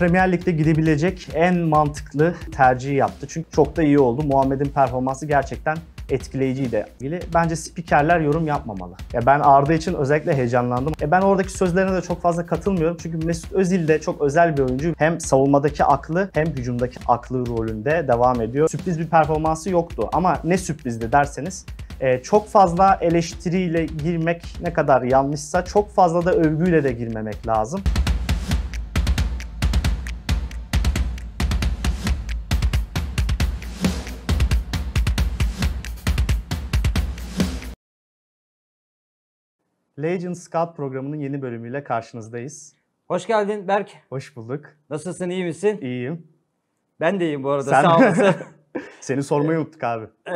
Premier Lig'de gidebilecek en mantıklı tercihi yaptı. Çünkü çok da iyi oldu. Muhammed'in performansı gerçekten etkileyiciydi ilgili. Bence spikerler yorum yapmamalı. Ya ben Arda için özellikle heyecanlandım. E ben oradaki sözlerine de çok fazla katılmıyorum. Çünkü Mesut Özil de çok özel bir oyuncu. Hem savunmadaki aklı hem hücumdaki aklı rolünde devam ediyor. Sürpriz bir performansı yoktu ama ne sürprizdi derseniz ee, çok fazla eleştiriyle girmek ne kadar yanlışsa çok fazla da övgüyle de girmemek lazım. Legend Scout programının yeni bölümüyle karşınızdayız. Hoş geldin Berk. Hoş bulduk. Nasılsın, iyi misin? İyiyim. Ben de iyiyim bu arada, Sen... sağ olasın. Seni sormayı unuttuk abi. Ee,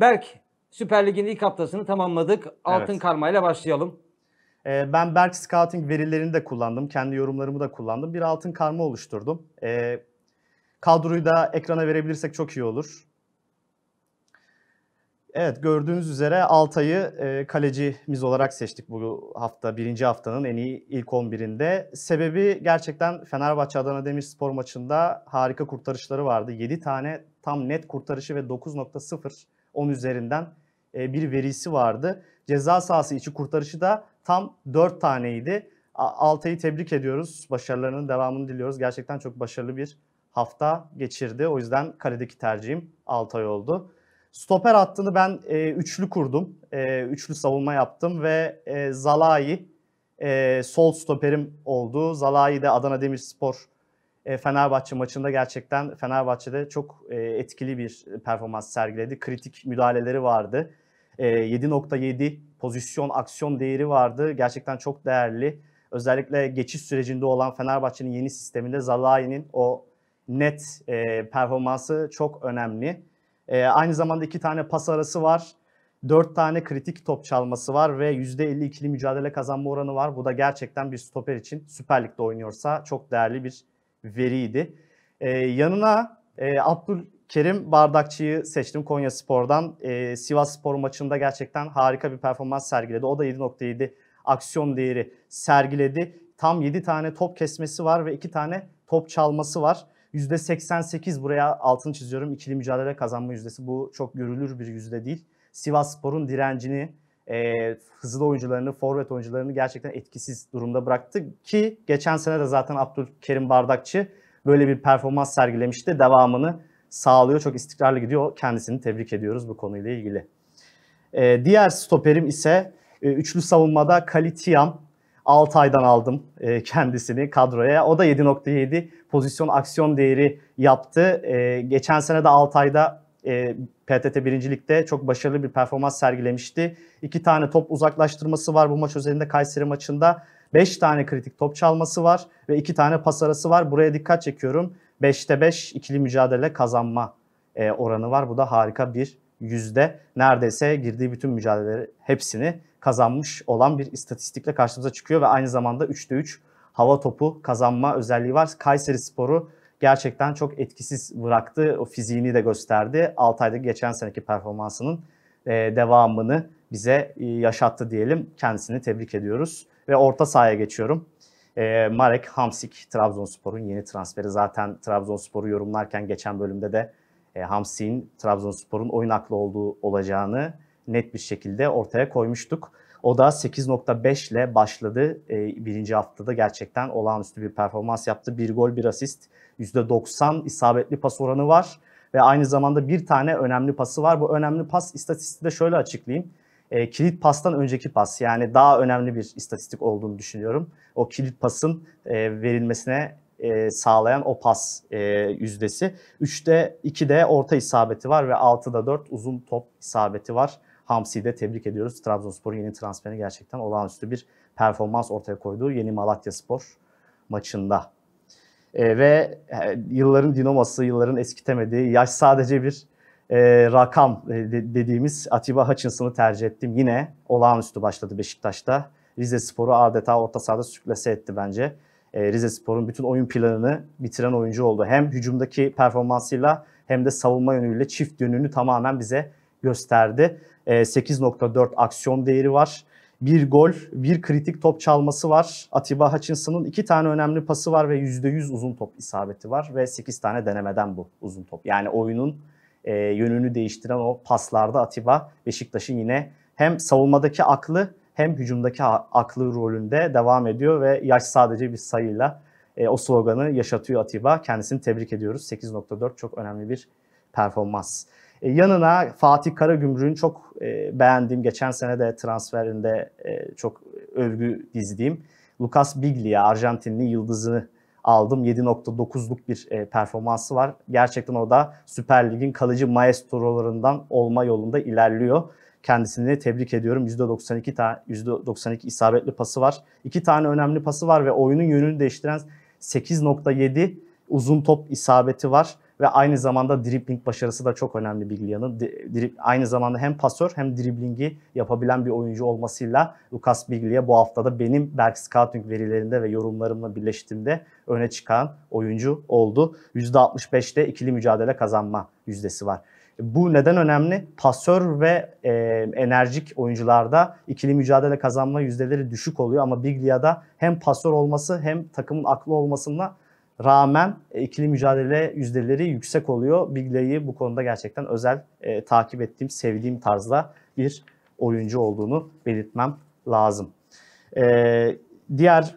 Berk, Süper Lig'in ilk haftasını tamamladık. Altın evet. karmayla başlayalım. Ee, ben Berk Scouting verilerini de kullandım. Kendi yorumlarımı da kullandım. Bir altın karma oluşturdum. Ee, kadroyu da ekrana verebilirsek çok iyi olur. Evet gördüğünüz üzere Altay'ı e, kalecimiz olarak seçtik bu hafta. Birinci haftanın en iyi ilk 11'inde. Sebebi gerçekten Fenerbahçe Adana Demirspor maçında harika kurtarışları vardı. 7 tane tam net kurtarışı ve 9.0 10 üzerinden e, bir verisi vardı. Ceza sahası içi kurtarışı da tam 4 taneydi. Altay'ı tebrik ediyoruz. Başarılarının devamını diliyoruz. Gerçekten çok başarılı bir hafta geçirdi. O yüzden kaledeki tercihim Altay oldu. Stoper hattını ben e, üçlü kurdum. E, üçlü savunma yaptım ve e, Zalai e, sol stoperim oldu. Zalai de Adana Demirspor e, Fenerbahçe maçında gerçekten Fenerbahçe'de çok e, etkili bir performans sergiledi. Kritik müdahaleleri vardı. E, 7.7 pozisyon aksiyon değeri vardı. Gerçekten çok değerli. Özellikle geçiş sürecinde olan Fenerbahçe'nin yeni sisteminde Zalai'nin o net e, performansı çok önemli. E, aynı zamanda iki tane pas arası var. Dört tane kritik top çalması var ve yüzde elli %52'li mücadele kazanma oranı var. Bu da gerçekten bir stoper için Süper Lig'de oynuyorsa çok değerli bir veriydi. E, yanına e, Abdülkerim Bardakçı'yı seçtim Konya Spor'dan. E, Sivas Spor maçında gerçekten harika bir performans sergiledi. O da 7.7 aksiyon değeri sergiledi. Tam 7 tane top kesmesi var ve 2 tane top çalması var. %88 buraya altını çiziyorum ikili mücadele kazanma yüzdesi. Bu çok görülür bir yüzde değil. Sivas Spor'un direncini, e, hızlı oyuncularını, forvet oyuncularını gerçekten etkisiz durumda bıraktı. Ki geçen sene de zaten Abdülkerim Bardakçı böyle bir performans sergilemişti. Devamını sağlıyor. Çok istikrarlı gidiyor. Kendisini tebrik ediyoruz bu konuyla ilgili. E, diğer stoperim ise e, üçlü savunmada Kalitiam aydan aldım e, kendisini kadroya. O da 7.7 pozisyon aksiyon değeri yaptı. E, geçen sene de Altay'da e, PTT birincilikte çok başarılı bir performans sergilemişti. İki tane top uzaklaştırması var bu maç özelinde Kayseri maçında. Beş tane kritik top çalması var ve iki tane pas arası var. Buraya dikkat çekiyorum. Beşte beş ikili mücadele kazanma e, oranı var. Bu da harika bir yüzde. Neredeyse girdiği bütün mücadeleleri hepsini kazanmış olan bir istatistikle karşımıza çıkıyor ve aynı zamanda 3'te 3 hava topu kazanma özelliği var. Kayseri Sporu gerçekten çok etkisiz bıraktı. O fiziğini de gösterdi. Altay'da geçen seneki performansının e, devamını bize e, yaşattı diyelim. Kendisini tebrik ediyoruz. Ve orta sahaya geçiyorum. E, Marek Hamsik, Trabzonspor'un yeni transferi. Zaten Trabzonspor'u yorumlarken geçen bölümde de Hamsik'in Trabzonspor'un oyun aklı olduğu olacağını net bir şekilde ortaya koymuştuk. O da 8.5 ile başladı. E, birinci haftada gerçekten olağanüstü bir performans yaptı. Bir gol, bir asist, %90 isabetli pas oranı var. Ve aynı zamanda bir tane önemli pası var. Bu önemli pas istatistiği de şöyle açıklayayım. E, kilit pastan önceki pas yani daha önemli bir istatistik olduğunu düşünüyorum. O kilit pasın e, verilmesine e, sağlayan o pas e, yüzdesi. 3'te 2'de orta isabeti var ve 6'da 4 uzun top isabeti var. Hamsi'yi de tebrik ediyoruz. Trabzonspor'un yeni transferi gerçekten olağanüstü bir performans ortaya koyduğu yeni Malatya Spor maçında. E, ve e, yılların dinaması, yılların eskitemediği, yaş sadece bir e, rakam e, dediğimiz Atiba Hutchinson'ı tercih ettim. Yine olağanüstü başladı Beşiktaş'ta. Rize Spor'u adeta orta sahada sürklese etti bence. E, Rize Spor'un bütün oyun planını bitiren oyuncu oldu. Hem hücumdaki performansıyla hem de savunma yönüyle çift yönünü tamamen bize gösterdi. 8.4 ee, aksiyon değeri var. Bir gol, bir kritik top çalması var. Atiba Hutchinson'ın iki tane önemli pası var ve %100 uzun top isabeti var. Ve 8 tane denemeden bu uzun top. Yani oyunun e, yönünü değiştiren o paslarda Atiba Beşiktaş'ın yine hem savunmadaki aklı hem hücumdaki aklı rolünde devam ediyor ve yaş sadece bir sayıyla e, o sloganı yaşatıyor Atiba. Kendisini tebrik ediyoruz. 8.4 çok önemli bir performans. E, yanına Fatih Karagümrük'ün çok e, beğendiğim, geçen sene de transferinde e, çok övgü dizdiğim Lucas Biglia, Arjantinli yıldızını aldım. 7.9'luk bir performansı var. Gerçekten o da Süper Lig'in kalıcı maestrolarından olma yolunda ilerliyor. Kendisini tebrik ediyorum. %92 ta %92 isabetli pası var. İki tane önemli pası var ve oyunun yönünü değiştiren 8.7 uzun top isabeti var. Ve aynı zamanda dribbling başarısı da çok önemli Biglia'nın. Aynı zamanda hem pasör hem driblingi yapabilen bir oyuncu olmasıyla Lucas Biglia bu haftada benim Berk Scouting verilerinde ve yorumlarımla birleştiğinde öne çıkan oyuncu oldu. %65'te ikili mücadele kazanma yüzdesi var. Bu neden önemli? Pasör ve e, enerjik oyuncularda ikili mücadele kazanma yüzdeleri düşük oluyor ama Biglia'da hem pasör olması hem takımın aklı olmasıyla rağmen e, ikili mücadele yüzdeleri yüksek oluyor. Bigley'i bu konuda gerçekten özel e, takip ettiğim, sevdiğim tarzda bir oyuncu olduğunu belirtmem lazım. E, diğer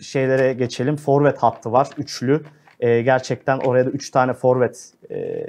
şeylere geçelim. Forvet hattı var. Üçlü. E, gerçekten oraya da üç tane forvet e,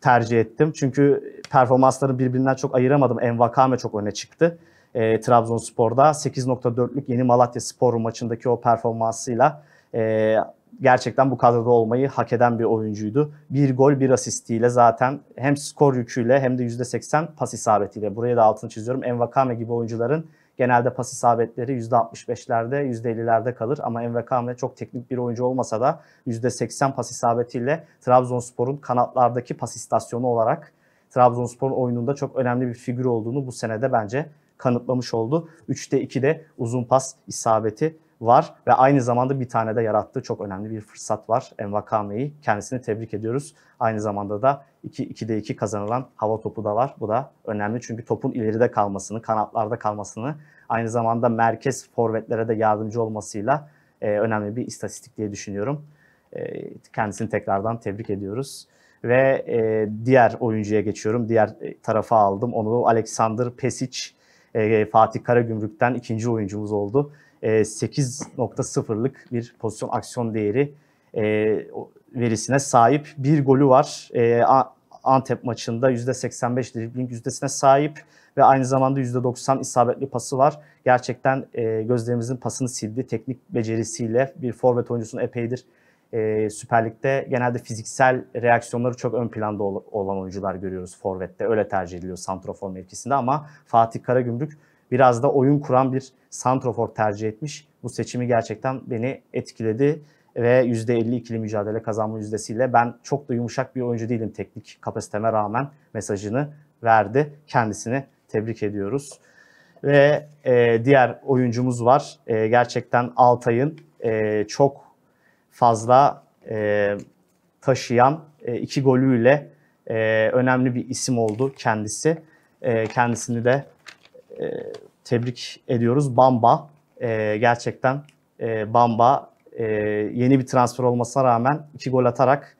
tercih ettim. Çünkü performansları birbirinden çok ayıramadım. Envakame çok öne çıktı. E, Trabzonspor'da 8.4'lük yeni Malatya Spor maçındaki o performansıyla e, gerçekten bu kadroda olmayı hak eden bir oyuncuydu. Bir gol bir asistiyle zaten hem skor yüküyle hem de %80 pas isabetiyle. Buraya da altını çiziyorum. Envakame gibi oyuncuların genelde pas isabetleri %65'lerde, %50'lerde kalır. Ama Envekame çok teknik bir oyuncu olmasa da %80 pas isabetiyle Trabzonspor'un kanatlardaki pas istasyonu olarak Trabzonspor'un oyununda çok önemli bir figür olduğunu bu senede bence kanıtlamış oldu. 3'te 2'de uzun pas isabeti var ve aynı zamanda bir tane de yarattığı çok önemli bir fırsat var. Envakame'yi kendisini tebrik ediyoruz. Aynı zamanda da 2 2'de 2 kazanılan hava topu da var. Bu da önemli çünkü topun ileride kalmasını, kanatlarda kalmasını, aynı zamanda merkez forvetlere de yardımcı olmasıyla e, önemli bir istatistik diye düşünüyorum. E, kendisini tekrardan tebrik ediyoruz ve e, diğer oyuncuya geçiyorum. Diğer e, tarafa aldım. Onu Alexander Pesic, e, Fatih Karagümrük'ten ikinci oyuncumuz oldu. 8.0'lık e, bir pozisyon aksiyon değeri e, verisine sahip. Bir golü var. E, Antep maçında %85 dribbling yüzdesine sahip ve aynı zamanda %90 isabetli pası var. Gerçekten gözlerimizin pasını sildi teknik becerisiyle. Bir forvet oyuncusunun epeydir e, Süper Lig'de genelde fiziksel reaksiyonları çok ön planda ol- olan oyuncular görüyoruz forvette. Öyle tercih ediliyor santrafor mevkisinde ama Fatih Karagümrük biraz da oyun kuran bir santrofor tercih etmiş. Bu seçimi gerçekten beni etkiledi ve %52'li mücadele kazanma yüzdesiyle ben çok da yumuşak bir oyuncu değilim teknik kapasiteme rağmen mesajını verdi. Kendisini tebrik ediyoruz. Ve e, diğer oyuncumuz var. E, gerçekten Altay'ın e, çok fazla e, taşıyan e, iki golüyle e, önemli bir isim oldu kendisi. E, kendisini de ee, tebrik ediyoruz. Bamba e, gerçekten e, Bamba e, yeni bir transfer olmasına rağmen iki gol atarak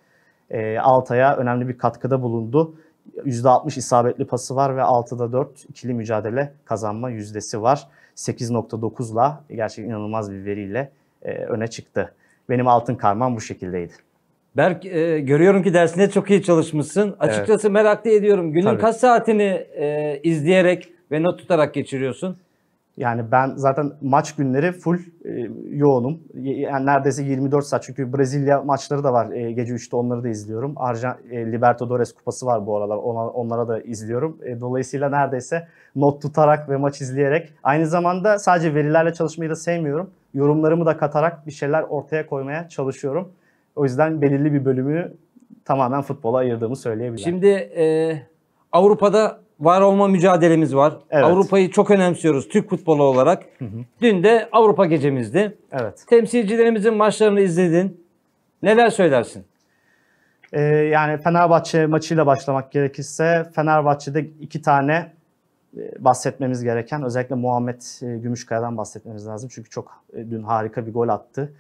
e, Altay'a önemli bir katkıda bulundu. %60 isabetli pası var ve 6'da 4 ikili mücadele kazanma yüzdesi var. 8.9'la gerçekten inanılmaz bir veriyle e, öne çıktı. Benim altın karmam bu şekildeydi. Berk e, görüyorum ki dersinde çok iyi çalışmışsın. Açıkçası evet. meraklı ediyorum. Günün Tabii. kaç saatini e, izleyerek ve not tutarak geçiriyorsun. Yani ben zaten maç günleri full e, yoğunum. Yani neredeyse 24 saat çünkü Brezilya maçları da var. E, gece 3'te onları da izliyorum. Arjan e, Libertadores kupası var bu aralar. Ona, onlara da izliyorum. E, dolayısıyla neredeyse not tutarak ve maç izleyerek aynı zamanda sadece verilerle çalışmayı da sevmiyorum. Yorumlarımı da katarak bir şeyler ortaya koymaya çalışıyorum. O yüzden belirli bir bölümü tamamen futbola ayırdığımı söyleyebilirim. Şimdi e, Avrupa'da var olma mücadelemiz var. Evet. Avrupa'yı çok önemsiyoruz Türk futbolu olarak. Hı hı. Dün de Avrupa gecemizdi. Evet. Temsilcilerimizin maçlarını izledin. Neler söylersin? Ee, yani Fenerbahçe maçıyla başlamak gerekirse Fenerbahçe'de iki tane e, bahsetmemiz gereken özellikle Muhammed e, Gümüşkaya'dan bahsetmemiz lazım. Çünkü çok e, dün harika bir gol attı.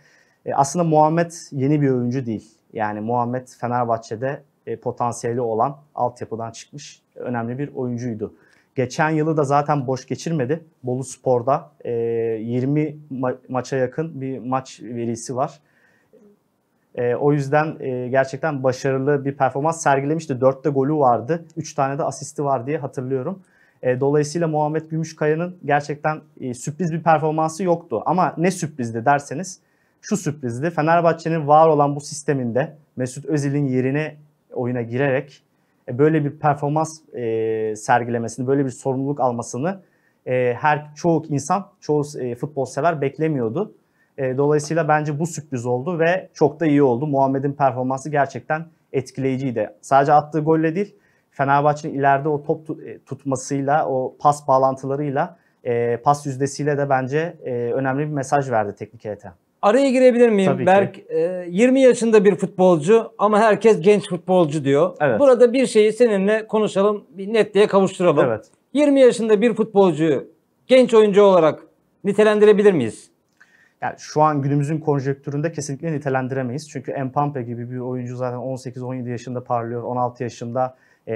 Aslında Muhammed yeni bir oyuncu değil. Yani Muhammed Fenerbahçe'de e, potansiyeli olan altyapıdan çıkmış önemli bir oyuncuydu. Geçen yılı da zaten boş geçirmedi. Bolu Spor'da 20 e, ma- maça yakın bir maç verisi var. E, o yüzden gerçekten başarılı bir performans sergilemişti. Dörtte golü vardı, üç tane de asisti var diye hatırlıyorum. E, dolayısıyla Muhammed Gümüşkaya'nın gerçekten sürpriz bir performansı yoktu. Ama ne sürprizdi derseniz şu sürprizdi. Fenerbahçe'nin var olan bu sisteminde Mesut Özil'in yerine oyuna girerek e, böyle bir performans e, sergilemesini, böyle bir sorumluluk almasını e, her çoğu insan, çoğu e, futbol sever beklemiyordu. dolayısıyla bence bu sürpriz oldu ve çok da iyi oldu. Muhammed'in performansı gerçekten etkileyiciydi. Sadece attığı golle değil, Fenerbahçe'nin ileride o top tutmasıyla, o pas bağlantılarıyla, pas yüzdesiyle de bence önemli bir mesaj verdi teknik heyete. Araya girebilir miyim? Tabii Berk ki. E, 20 yaşında bir futbolcu ama herkes genç futbolcu diyor. Evet. Burada bir şeyi seninle konuşalım, bir netliğe kavuşturalım. Evet. 20 yaşında bir futbolcuyu genç oyuncu olarak nitelendirebilir miyiz? Yani şu an günümüzün konjektüründe kesinlikle nitelendiremeyiz. Çünkü Mpampe gibi bir oyuncu zaten 18-17 yaşında parlıyor, 16 yaşında 50,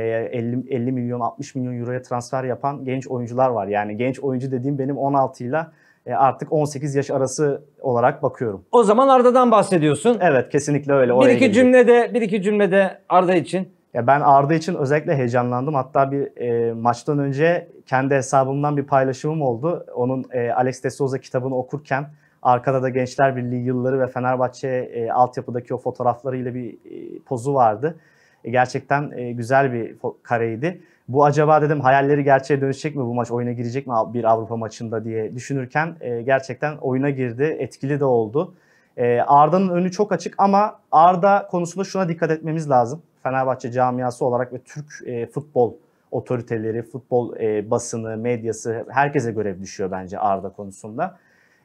e, 50 milyon 60 milyon euroya transfer yapan genç oyuncular var. Yani genç oyuncu dediğim benim 16 ile e, artık 18 yaş arası olarak bakıyorum. O zaman Arda'dan bahsediyorsun. Evet kesinlikle öyle. bir iki cümlede bir iki cümlede Arda için. Ya ben Arda için özellikle heyecanlandım. Hatta bir e, maçtan önce kendi hesabımdan bir paylaşımım oldu. Onun e, Alex de Souza kitabını okurken arkada da Gençler Birliği yılları ve Fenerbahçe e, altyapıdaki o fotoğraflarıyla bir e, pozu vardı. E, gerçekten e, güzel bir kareydi bu acaba dedim hayalleri gerçeğe dönüşecek mi bu maç oyuna girecek mi bir Avrupa maçında diye düşünürken e, gerçekten oyuna girdi etkili de oldu. E, Arda'nın önü çok açık ama Arda konusunda şuna dikkat etmemiz lazım. Fenerbahçe camiası olarak ve Türk e, futbol otoriteleri, futbol e, basını, medyası herkese görev düşüyor bence Arda konusunda.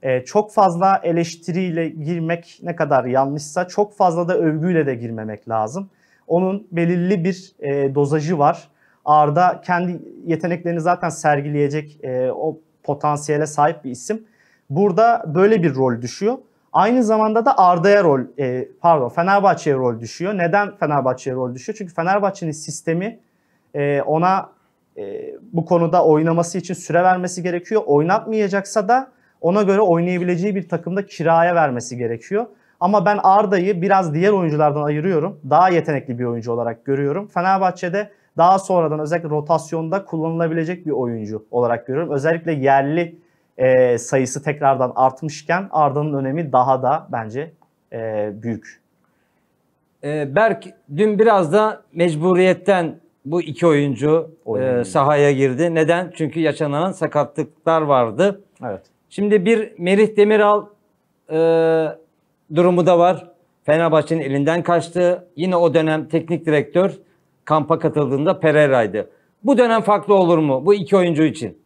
E, çok fazla eleştiriyle girmek ne kadar yanlışsa çok fazla da övgüyle de girmemek lazım. Onun belirli bir e, dozajı var Arda kendi yeteneklerini zaten sergileyecek e, o potansiyele sahip bir isim. Burada böyle bir rol düşüyor. Aynı zamanda da Arda'ya rol, e, pardon Fenerbahçe'ye rol düşüyor. Neden Fenerbahçe'ye rol düşüyor? Çünkü Fenerbahçe'nin sistemi e, ona e, bu konuda oynaması için süre vermesi gerekiyor. Oynatmayacaksa da ona göre oynayabileceği bir takımda kiraya vermesi gerekiyor. Ama ben Arda'yı biraz diğer oyunculardan ayırıyorum. Daha yetenekli bir oyuncu olarak görüyorum. Fenerbahçe'de daha sonradan özellikle rotasyonda kullanılabilecek bir oyuncu olarak görüyorum. Özellikle yerli e, sayısı tekrardan artmışken Arda'nın önemi daha da bence e, büyük. E, Berk dün biraz da mecburiyetten bu iki oyuncu e, sahaya girdi. Neden? Çünkü yaşanan sakatlıklar vardı. Evet. Şimdi bir Merih Demiral e, durumu da var. Fenerbahçe'nin elinden kaçtı. Yine o dönem teknik direktör kampa katıldığında Pereira'ydı. Bu dönem farklı olur mu bu iki oyuncu için?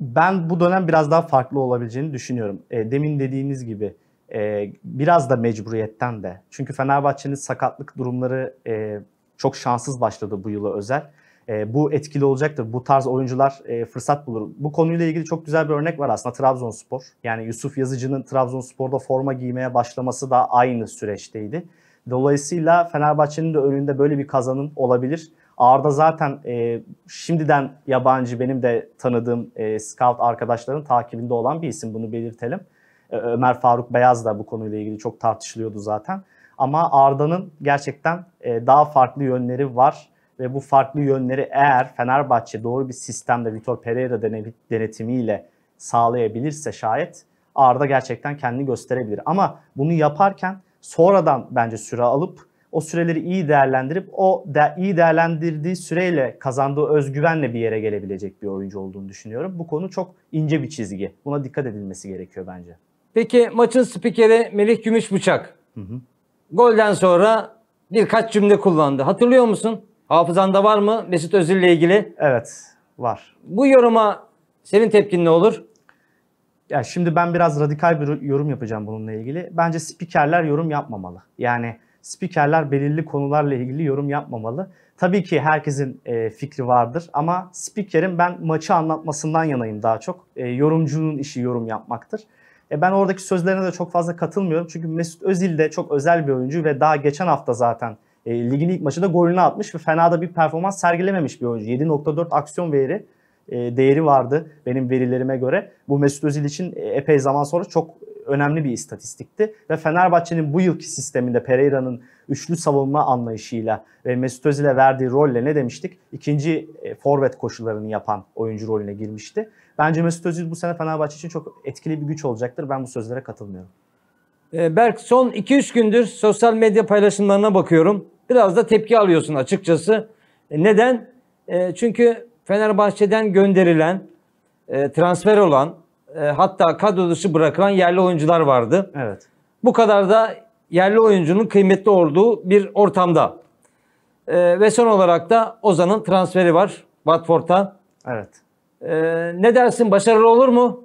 Ben bu dönem biraz daha farklı olabileceğini düşünüyorum. E, demin dediğiniz gibi e, biraz da mecburiyetten de. Çünkü Fenerbahçe'nin sakatlık durumları e, çok şanssız başladı bu yıla özel. E, bu etkili olacaktır. Bu tarz oyuncular e, fırsat bulur. Bu konuyla ilgili çok güzel bir örnek var aslında Trabzonspor. Yani Yusuf Yazıcı'nın Trabzonspor'da forma giymeye başlaması da aynı süreçteydi. Dolayısıyla Fenerbahçe'nin de önünde böyle bir kazanın olabilir. Arda zaten e, şimdiden yabancı benim de tanıdığım e, scout arkadaşların takibinde olan bir isim bunu belirtelim. E, Ömer Faruk Beyaz da bu konuyla ilgili çok tartışılıyordu zaten. Ama Arda'nın gerçekten e, daha farklı yönleri var ve bu farklı yönleri eğer Fenerbahçe doğru bir sistemde Vitor Pereira denetimiyle sağlayabilirse şayet Arda gerçekten kendini gösterebilir. Ama bunu yaparken sonradan bence süre alıp o süreleri iyi değerlendirip o de, iyi değerlendirdiği süreyle kazandığı özgüvenle bir yere gelebilecek bir oyuncu olduğunu düşünüyorum. Bu konu çok ince bir çizgi. Buna dikkat edilmesi gerekiyor bence. Peki maçın spikeri Melih Gümüşbıçak. Hı hı. Golden sonra birkaç cümle kullandı. Hatırlıyor musun? Hafızanda var mı Mesut Özil ile ilgili? Evet, var. Bu yoruma senin tepkin ne olur? Ya şimdi ben biraz radikal bir yorum yapacağım bununla ilgili. Bence spikerler yorum yapmamalı. Yani spikerler belirli konularla ilgili yorum yapmamalı. Tabii ki herkesin e, fikri vardır ama spikerin ben maçı anlatmasından yanayım daha çok. E, yorumcunun işi yorum yapmaktır. E, ben oradaki sözlerine de çok fazla katılmıyorum. Çünkü Mesut Özil de çok özel bir oyuncu ve daha geçen hafta zaten e, ligin ilk maçında golünü atmış ve fena da bir performans sergilememiş bir oyuncu. 7.4 aksiyon veri e, değeri vardı benim verilerime göre. Bu Mesut Özil için e, epey zaman sonra çok önemli bir istatistikti. Ve Fenerbahçe'nin bu yılki sisteminde Pereira'nın üçlü savunma anlayışıyla ve Mesut Özil'e verdiği rolle ne demiştik? İkinci e, forvet koşullarını yapan oyuncu rolüne girmişti. Bence Mesut Özil bu sene Fenerbahçe için çok etkili bir güç olacaktır. Ben bu sözlere katılmıyorum. Berk son 2-3 gündür sosyal medya paylaşımlarına bakıyorum. Biraz da tepki alıyorsun açıkçası. Neden? Çünkü Fenerbahçe'den gönderilen, e, transfer olan, e, hatta kadro dışı bırakılan yerli oyuncular vardı. Evet. Bu kadar da yerli oyuncunun kıymetli olduğu bir ortamda. E, ve son olarak da Ozan'ın transferi var Watford'a. Evet. E, ne dersin başarılı olur mu?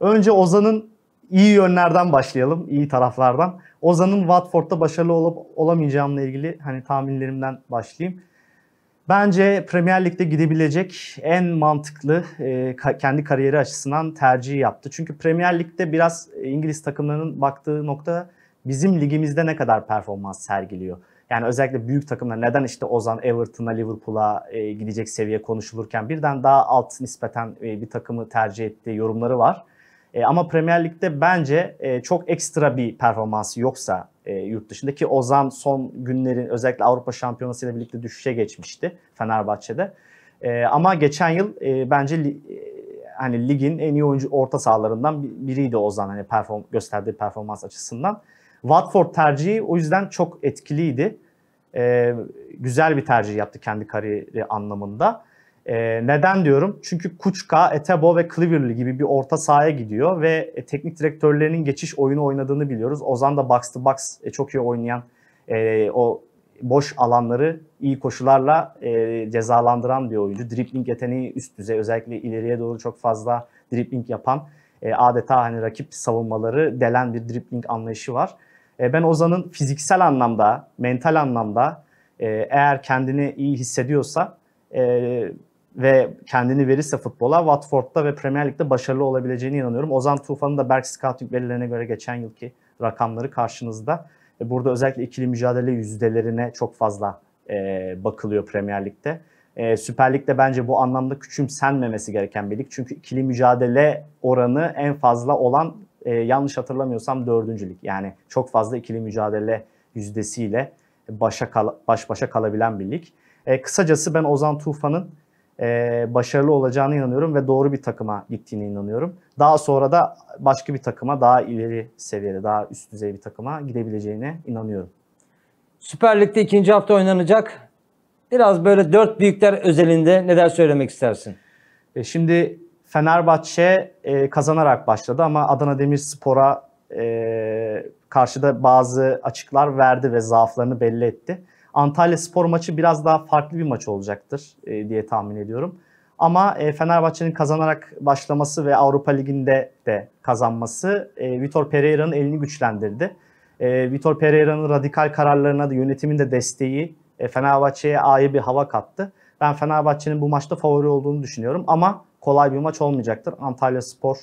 Önce Ozan'ın iyi yönlerden başlayalım, iyi taraflardan. Ozan'ın Watford'da başarılı olup olamayacağımla ilgili hani tahminlerimden başlayayım. Bence Premier Lig'de gidebilecek en mantıklı e, kendi kariyeri açısından tercihi yaptı. Çünkü Premier Lig'de biraz e, İngiliz takımlarının baktığı nokta bizim ligimizde ne kadar performans sergiliyor. Yani özellikle büyük takımlar neden işte Ozan Everton'a, Liverpool'a e, gidecek seviye konuşulurken birden daha alt nispeten bir takımı tercih ettiği yorumları var. E, ama Premier Lig'de bence e, çok ekstra bir performansı yoksa e, yurt dışındaki Ozan son günlerin özellikle Avrupa Şampiyonası ile birlikte düşüşe geçmişti Fenerbahçe'de. E, ama geçen yıl e, bence li, e, hani ligin en iyi oyuncu orta sahalarından biriydi Ozan hani perform gösterdiği performans açısından. Watford tercihi o yüzden çok etkiliydi. E, güzel bir tercih yaptı kendi kariyeri anlamında. E, neden diyorum? Çünkü Kuçka, Etebo ve Cleverly gibi bir orta sahaya gidiyor ve e, teknik direktörlerinin geçiş oyunu oynadığını biliyoruz. Ozan da box to box e, çok iyi oynayan e, o boş alanları iyi koşularla e, cezalandıran bir oyuncu. Dribbling yeteneği üst düzey. Özellikle ileriye doğru çok fazla dribbling yapan e, adeta hani rakip savunmaları delen bir dribbling anlayışı var. E, ben Ozan'ın fiziksel anlamda, mental anlamda e, eğer kendini iyi hissediyorsa e, ve kendini verirse futbola Watford'da ve Premier Lig'de başarılı olabileceğine inanıyorum. Ozan Tufan'ın da Berk Scouting verilerine göre geçen yılki rakamları karşınızda. E, burada özellikle ikili mücadele yüzdelerine çok fazla e, bakılıyor Premier Lig'de. E, Süper Lig'de bence bu anlamda küçümsenmemesi gereken bir lig. Çünkü ikili mücadele oranı en fazla olan e, yanlış hatırlamıyorsam dördüncü dördüncülük. Yani çok fazla ikili mücadele yüzdesiyle başa kal baş başa kalabilen bir lig. E, kısacası ben Ozan Tufan'ın e, başarılı olacağına inanıyorum ve doğru bir takıma gittiğine inanıyorum. Daha sonra da başka bir takıma daha ileri seviyede, daha üst düzey bir takıma gidebileceğine inanıyorum. Süper Lig'de ikinci hafta oynanacak. Biraz böyle dört büyükler özelinde neler söylemek istersin? E şimdi Fenerbahçe e, kazanarak başladı ama Adana Demirspor'a e, karşıda bazı açıklar verdi ve zaaflarını belli etti. Antalya Spor maçı biraz daha farklı bir maç olacaktır e, diye tahmin ediyorum. Ama e, Fenerbahçe'nin kazanarak başlaması ve Avrupa Ligi'nde de kazanması e, Vitor Pereira'nın elini güçlendirdi. E, Vitor Pereira'nın radikal kararlarına da yönetimin de desteği e, Fenerbahçe'ye ayrı bir hava kattı. Ben Fenerbahçe'nin bu maçta favori olduğunu düşünüyorum ama kolay bir maç olmayacaktır. Antalya Spor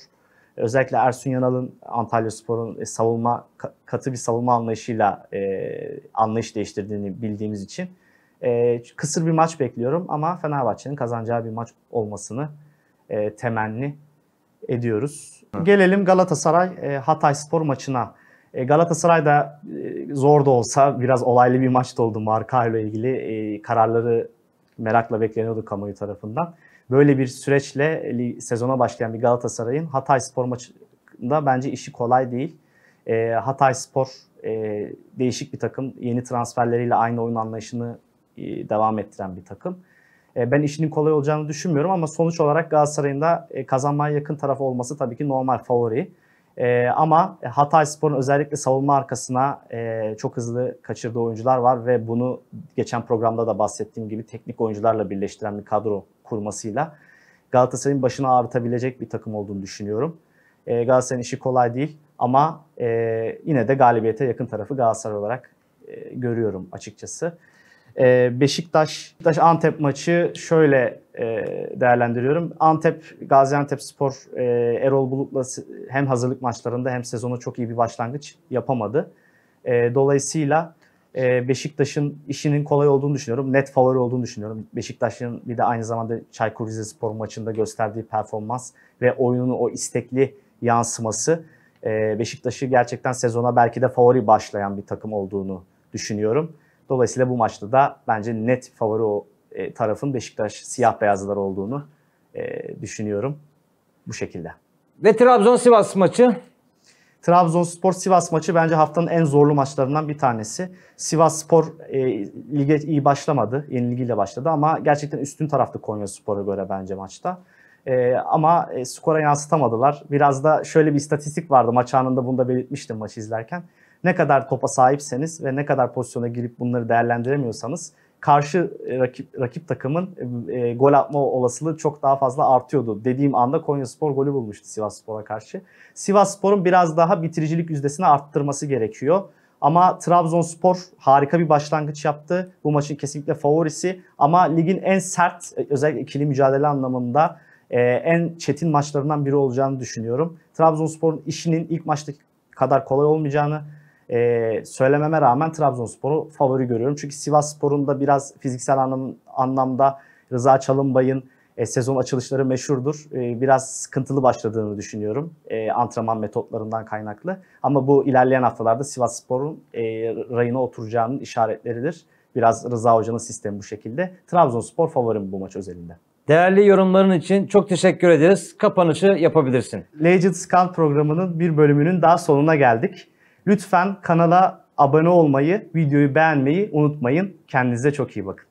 özellikle Ersun Yanal'ın Antalya Spor'un e, savunma katı bir savunma anlayışıyla e, anlayış değiştirdiğini bildiğimiz için e, kısır bir maç bekliyorum ama Fenerbahçe'nin kazanacağı bir maç olmasını e, temenni ediyoruz. Hı. Gelelim Galatasaray e, Hatay Spor maçına. E, Galatasaray da e, zor da olsa biraz olaylı bir maçta oldu marka ile ilgili e, kararları merakla bekleniyordu kamuoyu tarafından böyle bir süreçle sezona başlayan bir Galatasaray'ın Hatay Spor maçında bence işi kolay değil. E, Hatay Spor e, değişik bir takım. Yeni transferleriyle aynı oyun anlayışını e, devam ettiren bir takım. E, ben işinin kolay olacağını düşünmüyorum ama sonuç olarak Galatasaray'ın da e, kazanmaya yakın tarafı olması tabii ki normal favori. E, ama Hatay Spor'un özellikle savunma arkasına e, çok hızlı kaçırdığı oyuncular var ve bunu geçen programda da bahsettiğim gibi teknik oyuncularla birleştiren bir kadro kurmasıyla Galatasaray'ın başına ağrıtabilecek bir takım olduğunu düşünüyorum. E, Galatasaray'ın işi kolay değil ama e, yine de galibiyete yakın tarafı Galatasaray olarak e, görüyorum açıkçası. E, Beşiktaş, Beşiktaş Antep maçı şöyle e, değerlendiriyorum. Antep, Gaziantep Spor e, Erol Bulut'la hem hazırlık maçlarında hem sezonu çok iyi bir başlangıç yapamadı. E, dolayısıyla ee, Beşiktaş'ın işinin kolay olduğunu düşünüyorum. Net favori olduğunu düşünüyorum. Beşiktaş'ın bir de aynı zamanda Çaykur Rizespor maçında gösterdiği performans ve oyunun o istekli yansıması e, Beşiktaş'ı gerçekten sezona belki de favori başlayan bir takım olduğunu düşünüyorum. Dolayısıyla bu maçta da bence net favori o e, tarafın Beşiktaş siyah beyazlar olduğunu e, düşünüyorum. Bu şekilde. Ve Trabzon-Sivas maçı Trabzonspor Sivas maçı bence haftanın en zorlu maçlarından bir tanesi. Sivas Spor e, lige iyi başlamadı. Yeni ligiyle başladı ama gerçekten üstün taraftı Konya Spor'a göre bence maçta. E, ama e, skora yansıtamadılar. Biraz da şöyle bir istatistik vardı maç anında bunu da belirtmiştim maçı izlerken. Ne kadar topa sahipseniz ve ne kadar pozisyona girip bunları değerlendiremiyorsanız karşı e, rakip rakip takımın e, e, gol atma olasılığı çok daha fazla artıyordu. Dediğim anda Konyaspor golü bulmuştu Sivas Spor'a karşı. Sivas Spor'un biraz daha bitiricilik yüzdesini arttırması gerekiyor. Ama Trabzonspor harika bir başlangıç yaptı. Bu maçın kesinlikle favorisi ama ligin en sert e, özellikle ikili mücadele anlamında e, en çetin maçlarından biri olacağını düşünüyorum. Trabzonspor'un işinin ilk maçtaki kadar kolay olmayacağını e, söylememe rağmen Trabzonspor'u favori görüyorum. Çünkü Sivas Spor'un da biraz fiziksel anlam, anlamda Rıza Çalınbay'ın e, sezon açılışları meşhurdur. E, biraz sıkıntılı başladığını düşünüyorum e, antrenman metotlarından kaynaklı. Ama bu ilerleyen haftalarda Sivas Spor'un e, rayına oturacağının işaretleridir. Biraz Rıza Hoca'nın sistemi bu şekilde. Trabzonspor favorim bu maç özelinde. Değerli yorumların için çok teşekkür ederiz. Kapanışı yapabilirsin. Legends Scan programının bir bölümünün daha sonuna geldik. Lütfen kanala abone olmayı, videoyu beğenmeyi unutmayın. Kendinize çok iyi bakın.